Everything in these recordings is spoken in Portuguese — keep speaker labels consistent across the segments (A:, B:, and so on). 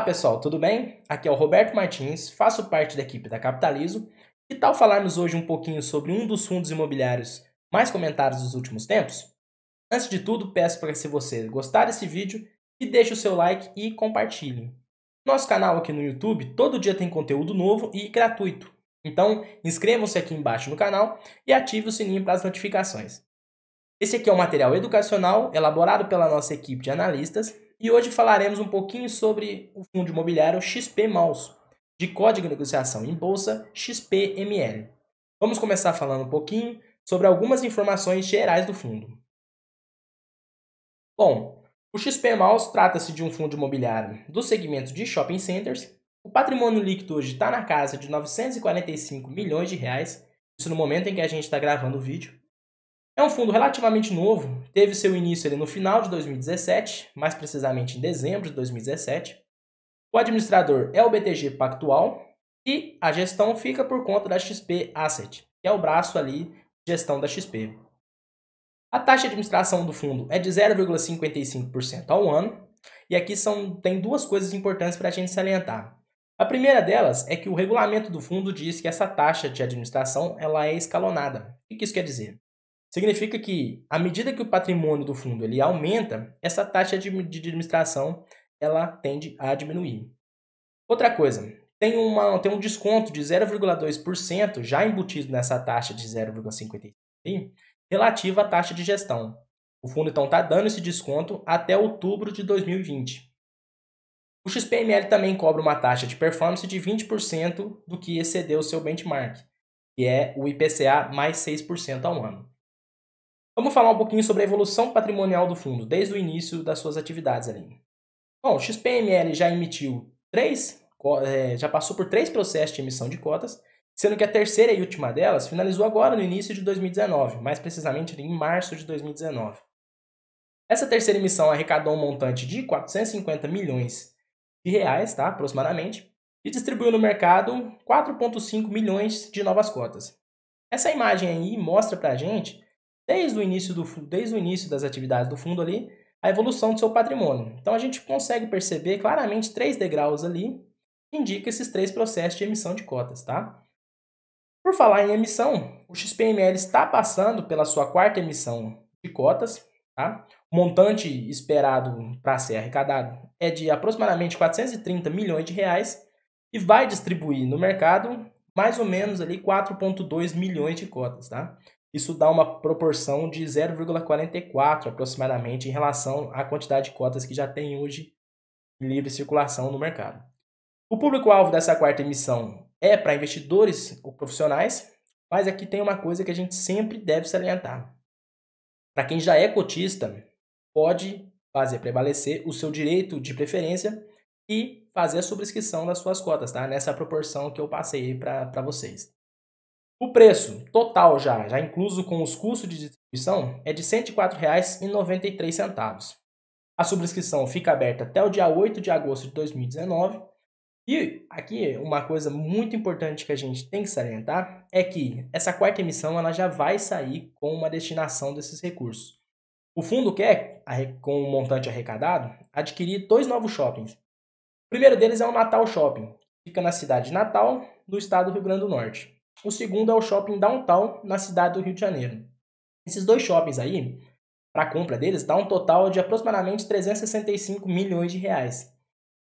A: Olá pessoal, tudo bem? Aqui é o Roberto Martins, faço parte da equipe da Capitalizo. Que tal falarmos hoje um pouquinho sobre um dos fundos imobiliários mais comentados dos últimos tempos? Antes de tudo, peço para se você gostar desse vídeo e deixe o seu like e compartilhe. Nosso canal aqui no YouTube todo dia tem conteúdo novo e gratuito. Então, inscrevam-se aqui embaixo no canal e ative o sininho para as notificações. Esse aqui é um material educacional elaborado pela nossa equipe de analistas e hoje falaremos um pouquinho sobre o fundo imobiliário XP Maus, de código de negociação em bolsa XPML. Vamos começar falando um pouquinho sobre algumas informações gerais do fundo. Bom, o XP Maus trata-se de um fundo imobiliário do segmento de shopping centers. O patrimônio líquido hoje está na casa de 945 milhões de reais, isso no momento em que a gente está gravando o vídeo. É um fundo relativamente novo, teve seu início ali no final de 2017, mais precisamente em dezembro de 2017. O administrador é o BTG Pactual e a gestão fica por conta da XP Asset, que é o braço ali de gestão da XP. A taxa de administração do fundo é de 0,55% ao ano, e aqui são, tem duas coisas importantes para a gente salientar. A primeira delas é que o regulamento do fundo diz que essa taxa de administração ela é escalonada. O que isso quer dizer? Significa que, à medida que o patrimônio do fundo ele aumenta, essa taxa de administração ela tende a diminuir. Outra coisa, tem, uma, tem um desconto de 0,2% já embutido nessa taxa de 0,55% relativa à taxa de gestão. O fundo então está dando esse desconto até outubro de 2020. O XPML também cobra uma taxa de performance de 20% do que excedeu o seu benchmark, que é o IPCA mais 6% ao ano. Vamos falar um pouquinho sobre a evolução patrimonial do fundo, desde o início das suas atividades, ali. Bom, o XPML já emitiu três, é, já passou por três processos de emissão de cotas, sendo que a terceira e última delas finalizou agora no início de 2019, mais precisamente em março de 2019. Essa terceira emissão arrecadou um montante de 450 milhões de reais, tá, aproximadamente, e distribuiu no mercado 4,5 milhões de novas cotas. Essa imagem aí mostra para a gente desde o início, do, desde o início das atividades do fundo ali, a evolução do seu patrimônio. Então a gente consegue perceber claramente três degraus ali que indica esses três processos de emissão de cotas, tá? Por falar em emissão, o XPML está passando pela sua quarta emissão de cotas, tá? O montante esperado para ser arrecadado é de aproximadamente 430 milhões de reais e vai distribuir no mercado mais ou menos ali 4.2 milhões de cotas, tá? Isso dá uma proporção de 0,44 aproximadamente em relação à quantidade de cotas que já tem hoje em livre circulação no mercado. O público-alvo dessa quarta emissão é para investidores ou profissionais, mas aqui tem uma coisa que a gente sempre deve salientar. Para quem já é cotista, pode fazer prevalecer o seu direito de preferência e fazer a subscrição das suas cotas, tá? Nessa proporção que eu passei para vocês. O preço total já, já incluso com os custos de distribuição, é de R$ 104,93. A subscrição fica aberta até o dia 8 de agosto de 2019. E aqui uma coisa muito importante que a gente tem que salientar é que essa quarta emissão ela já vai sair com uma destinação desses recursos. O fundo quer, com o montante arrecadado, adquirir dois novos shoppings. O primeiro deles é o Natal Shopping, que fica na cidade de Natal, do estado do Rio Grande do Norte. O segundo é o shopping Downtown, na cidade do Rio de Janeiro. Esses dois shoppings aí, para a compra deles, dá um total de aproximadamente 365 milhões de reais.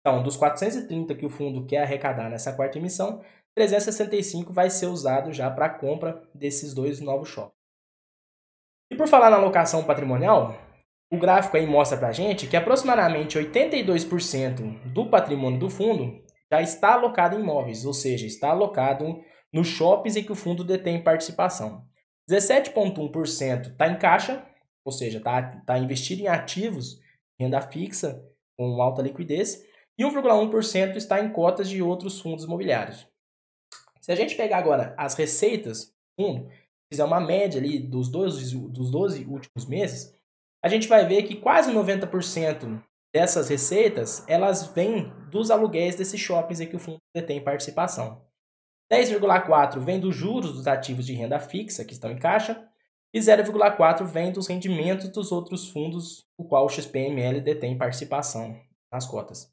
A: Então, dos 430 que o fundo quer arrecadar nessa quarta emissão, 365 vai ser usado já para a compra desses dois novos shoppings. E por falar na locação patrimonial, o gráfico aí mostra para a gente que aproximadamente 82% do patrimônio do fundo já está alocado em imóveis, ou seja, está alocado nos shoppings em que o fundo detém participação. 17,1% está em caixa, ou seja, está tá investido em ativos, renda fixa, com alta liquidez, e 1,1% está em cotas de outros fundos imobiliários. Se a gente pegar agora as receitas do fundo, fizer uma média ali dos 12, dos 12 últimos meses, a gente vai ver que quase 90% dessas receitas, elas vêm dos aluguéis desses shoppings em que o fundo detém participação. 10,4 vem dos juros dos ativos de renda fixa que estão em caixa e 0,4 vem dos rendimentos dos outros fundos, o qual o XPML detém participação nas cotas.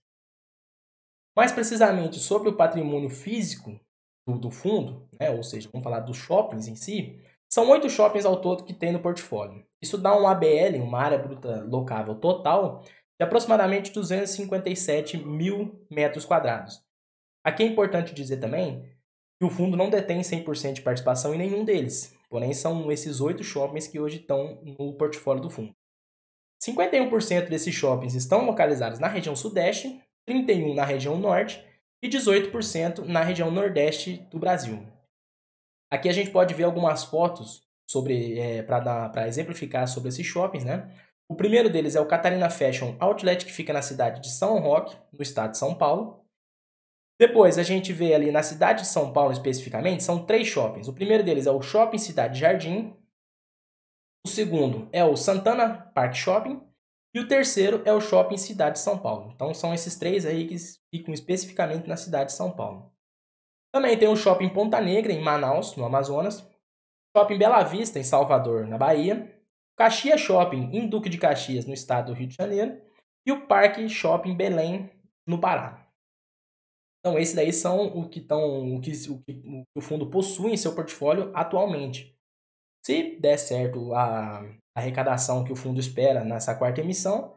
A: Mais precisamente sobre o patrimônio físico do, fundo, né, ou seja, vamos falar dos shoppings em si, são oito shoppings ao todo que tem no portfólio. Isso dá um ABL, uma área bruta locável total, de aproximadamente 257 mil metros quadrados. Aqui é importante dizer também e o fundo não detém 100% de participação em nenhum deles, porém são esses oito shoppings que hoje estão no portfólio do fundo. 51% desses shoppings estão localizados na região sudeste, 31% na região norte e 18% na região nordeste do Brasil. Aqui a gente pode ver algumas fotos sobre é, para exemplificar sobre esses shoppings, né? O primeiro deles é o Catarina Fashion Outlet, que fica na cidade de São Roque, no estado de São Paulo. Depois a gente vê ali na cidade de São Paulo especificamente, são três shoppings. O primeiro deles é o Shopping Cidade Jardim. O segundo é o Santana Park Shopping. E o terceiro é o Shopping Cidade de São Paulo. Então são esses três aí que ficam especificamente na cidade de São Paulo. Também tem o Shopping Ponta Negra, em Manaus, no Amazonas. Shopping Bela Vista, em Salvador, na Bahia. Caxias Shopping, em Duque de Caxias, no estado do Rio de Janeiro. E o Parque Shopping Belém, no Pará. Então, esses daí são o que, estão o, que, o que o fundo possui em seu portfólio atualmente. Se der certo a arrecadação que o fundo espera nessa quarta emissão,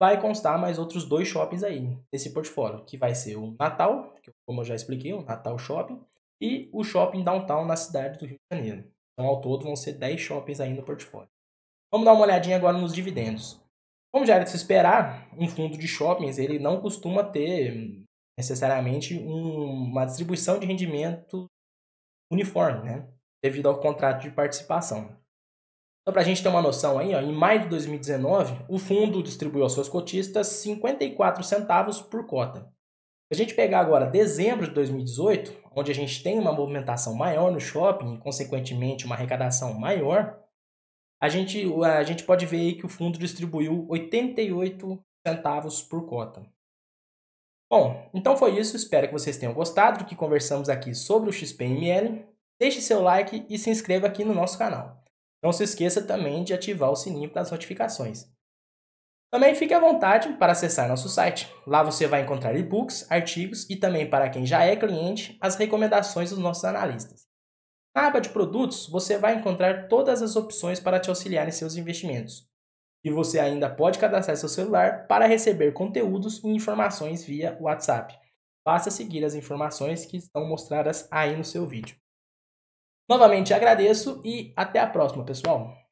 A: vai constar mais outros dois shoppings aí nesse portfólio, que vai ser o Natal, como eu já expliquei, o Natal Shopping, e o Shopping Downtown na cidade do Rio de Janeiro. Então, ao todo, vão ser 10 shoppings aí no portfólio. Vamos dar uma olhadinha agora nos dividendos. Como já era de se esperar, um fundo de shoppings ele não costuma ter necessariamente um, uma distribuição de rendimento uniforme, né? devido ao contrato de participação. Então, para a gente ter uma noção aí, ó, em maio de 2019, o fundo distribuiu aos seus cotistas 54 centavos por cota. Se a gente pegar agora dezembro de 2018, onde a gente tem uma movimentação maior no shopping e, consequentemente, uma arrecadação maior, a gente, a gente pode ver aí que o fundo distribuiu 88 centavos por cota. Bom, então foi isso. Espero que vocês tenham gostado do que conversamos aqui sobre o XPML. Deixe seu like e se inscreva aqui no nosso canal. Não se esqueça também de ativar o sininho para as notificações. Também fique à vontade para acessar nosso site. Lá você vai encontrar e-books, artigos e também, para quem já é cliente, as recomendações dos nossos analistas. Na aba de produtos, você vai encontrar todas as opções para te auxiliar em seus investimentos e você ainda pode cadastrar seu celular para receber conteúdos e informações via WhatsApp. Basta seguir as informações que estão mostradas aí no seu vídeo. Novamente agradeço e até a próxima, pessoal!